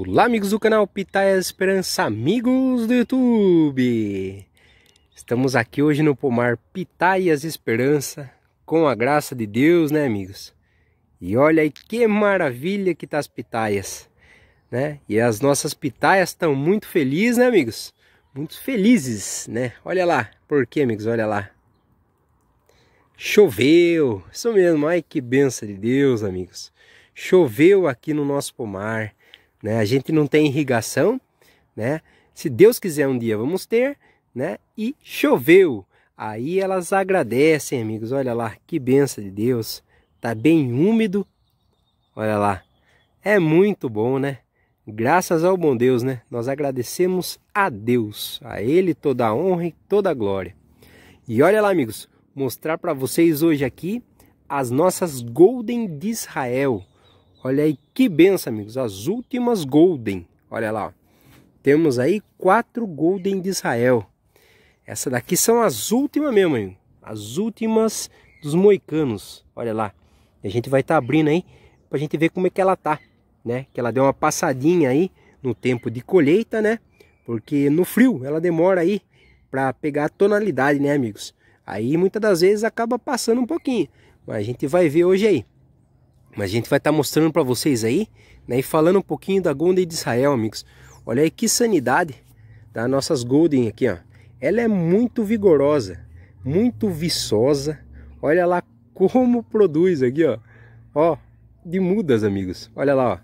Olá amigos do canal Pitaia Esperança, amigos do YouTube! Estamos aqui hoje no pomar Pitaias Esperança, com a graça de Deus, né amigos? E olha aí que maravilha que tá as pitaias, né? E as nossas pitaias estão muito felizes, né amigos? Muito felizes, né? Olha lá, por que, amigos? Olha lá. Choveu, isso mesmo, ai que benção de Deus amigos. Choveu aqui no nosso pomar né? A gente não tem irrigação, né? Se Deus quiser um dia vamos ter, né? E choveu. Aí elas agradecem, amigos. Olha lá, que benção de Deus. Tá bem úmido. Olha lá. É muito bom, né? Graças ao bom Deus, né? Nós agradecemos a Deus, a Ele toda a honra e toda a glória. E olha lá, amigos, mostrar para vocês hoje aqui as nossas Golden de Israel. Olha aí que benção, amigos. As últimas Golden. Olha lá. Ó. Temos aí quatro Golden de Israel. Essa daqui são as últimas mesmo, hein? As últimas dos moicanos. Olha lá. A gente vai estar tá abrindo aí para a gente ver como é que ela tá, né? Que ela deu uma passadinha aí no tempo de colheita, né? Porque no frio ela demora aí para pegar a tonalidade, né, amigos? Aí muitas das vezes acaba passando um pouquinho. Mas a gente vai ver hoje aí. Mas a gente vai estar tá mostrando para vocês aí, né? E falando um pouquinho da Golden de Israel, amigos. Olha aí que sanidade das nossas Golden aqui, ó. Ela é muito vigorosa, muito viçosa. Olha lá como produz aqui, ó. Ó, de mudas, amigos. Olha lá, ó.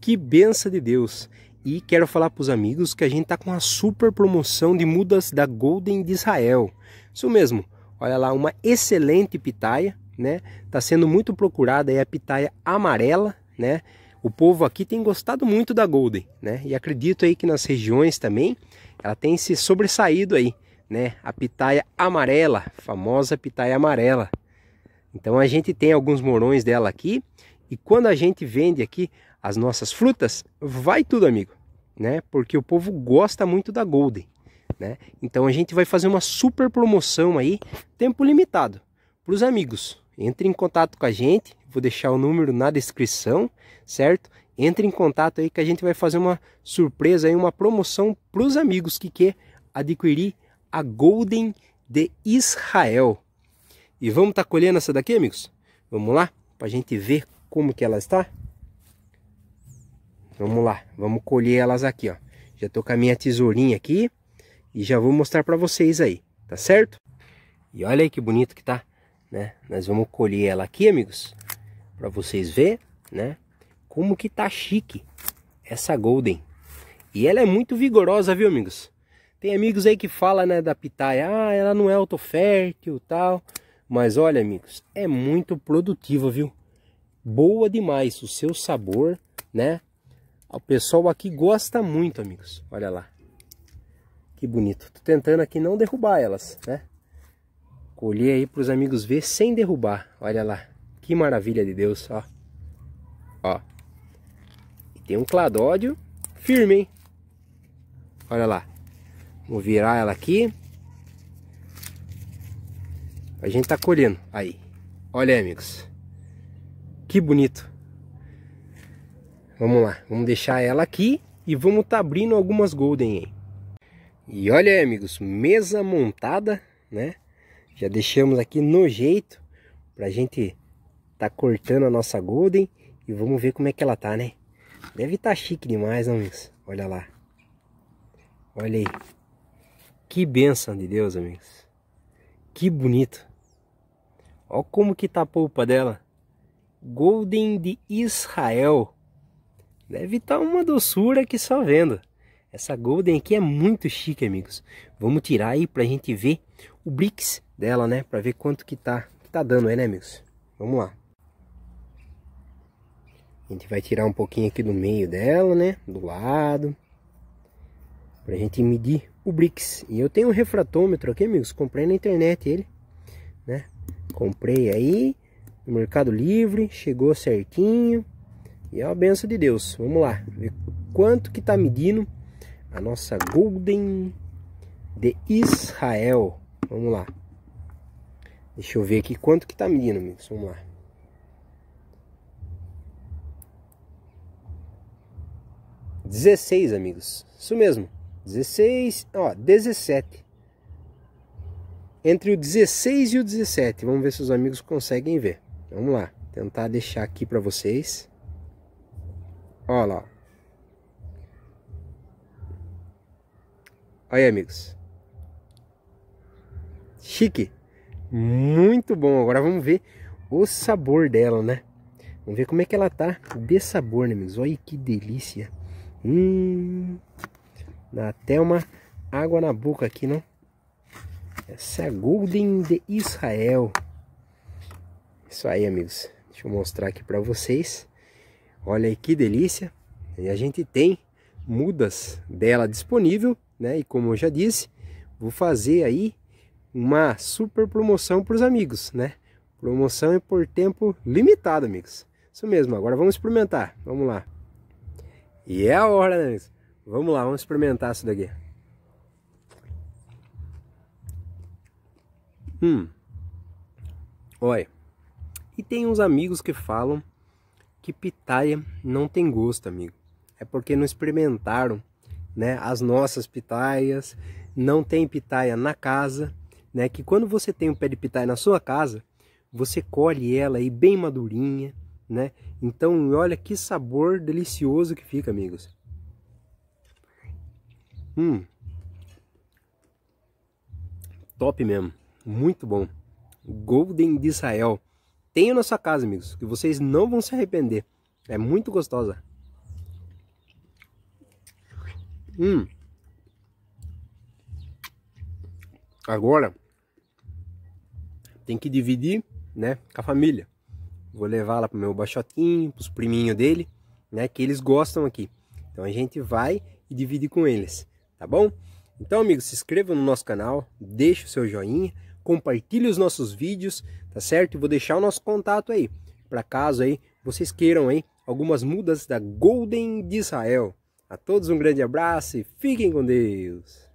Que benção de Deus. E quero falar para os amigos que a gente tá com uma super promoção de mudas da Golden de Israel. Isso mesmo. Olha lá, uma excelente pitaia né? Tá sendo muito procurada é a pitaia amarela, né? O povo aqui tem gostado muito da Golden, né? E acredito aí que nas regiões também ela tem se sobressaído aí, né? A pitaia amarela, famosa pitaia amarela. Então a gente tem alguns morões dela aqui e quando a gente vende aqui as nossas frutas, vai tudo, amigo, né? Porque o povo gosta muito da Golden, né? Então a gente vai fazer uma super promoção aí, tempo limitado, para os amigos, entre em contato com a gente, vou deixar o número na descrição, certo? Entre em contato aí que a gente vai fazer uma surpresa aí, uma promoção para os amigos que quer adquirir a Golden de Israel. E vamos estar tá colhendo essa daqui, amigos? Vamos lá, para a gente ver como que ela está. Vamos lá, vamos colher elas aqui, ó. Já tô com a minha tesourinha aqui e já vou mostrar para vocês aí, tá certo? E olha aí que bonito que tá né? Nós vamos colher ela aqui, amigos, para vocês ver, né? Como que tá chique essa Golden. E ela é muito vigorosa, viu, amigos? Tem amigos aí que fala, né, da pitaia, ah, ela não é autofértil, tal. Mas olha, amigos, é muito produtiva, viu? Boa demais o seu sabor, né? O pessoal aqui gosta muito, amigos. Olha lá. Que bonito. Tô tentando aqui não derrubar elas, né? colher aí para os amigos ver sem derrubar. Olha lá, que maravilha de Deus, ó. Ó. E tem um cladódio firme, hein? Olha lá. Vou virar ela aqui. A gente tá colhendo. Aí. Olha aí, amigos. Que bonito. Vamos lá. Vamos deixar ela aqui. E vamos tá abrindo algumas golden aí. E olha aí, amigos. Mesa montada, né? Já deixamos aqui no jeito pra gente tá cortando a nossa Golden e vamos ver como é que ela tá, né? Deve estar tá chique demais, né, amigos. Olha lá. Olha aí. Que benção de Deus, amigos. Que bonito. Olha como que tá a polpa dela. Golden de Israel. Deve estar tá uma doçura que só vendo. Essa Golden aqui é muito chique, amigos. Vamos tirar aí pra gente ver o Brix dela, né? Pra ver quanto que tá, que tá dando aí, né, meus? Vamos lá. A gente vai tirar um pouquinho aqui do meio dela, né? Do lado. Pra gente medir o Brix. E eu tenho um refratômetro aqui, amigos. Comprei na internet ele, né? Comprei aí no Mercado Livre. Chegou certinho. E é uma benção de Deus. Vamos lá. Ver quanto que tá medindo a nossa Golden de Israel. Vamos lá. Deixa eu ver aqui quanto que tá medindo, amigos. Vamos lá. Dezesseis, amigos. Isso mesmo. Dezesseis, ó, dezessete. Entre o 16 e o 17. Vamos ver se os amigos conseguem ver. Vamos lá. Tentar deixar aqui para vocês. Olha lá. Olha aí, amigos. Chique muito bom. Agora vamos ver o sabor dela, né? Vamos ver como é que ela tá de sabor, né, amigos? Olha que delícia. Hum, dá até uma água na boca aqui, não? Essa é a Golden de Israel. Isso aí, amigos. Deixa eu mostrar aqui para vocês. Olha aí que delícia. E a gente tem mudas dela disponível, né? E como eu já disse, vou fazer aí uma super promoção para os amigos, né? Promoção e é por tempo limitado, amigos. Isso mesmo, agora vamos experimentar. Vamos lá. E é a hora, né, amigos? Vamos lá, vamos experimentar isso daqui. Hum. Olha. E tem uns amigos que falam que pitaia não tem gosto, amigo. É porque não experimentaram, né, as nossas pitaias, não tem pitaia na casa né? Que quando você tem um pé de pitaia na sua casa, você colhe ela aí bem madurinha, né? Então, olha que sabor delicioso que fica, amigos. Hum. Top mesmo. Muito bom. Golden de Israel. Tenha na sua casa, amigos, que vocês não vão se arrepender. É muito gostosa. Hum. Agora, tem que dividir, né, com a família. Vou levar lá pro meu baixotinho, pros priminhos dele, né, que eles gostam aqui. Então a gente vai e divide com eles, tá bom? Então, amigos, se inscreva no nosso canal, deixe o seu joinha, compartilhe os nossos vídeos, tá certo? Vou deixar o nosso contato aí, para caso aí vocês queiram aí algumas mudas da Golden de Israel. A todos um grande abraço e fiquem com Deus!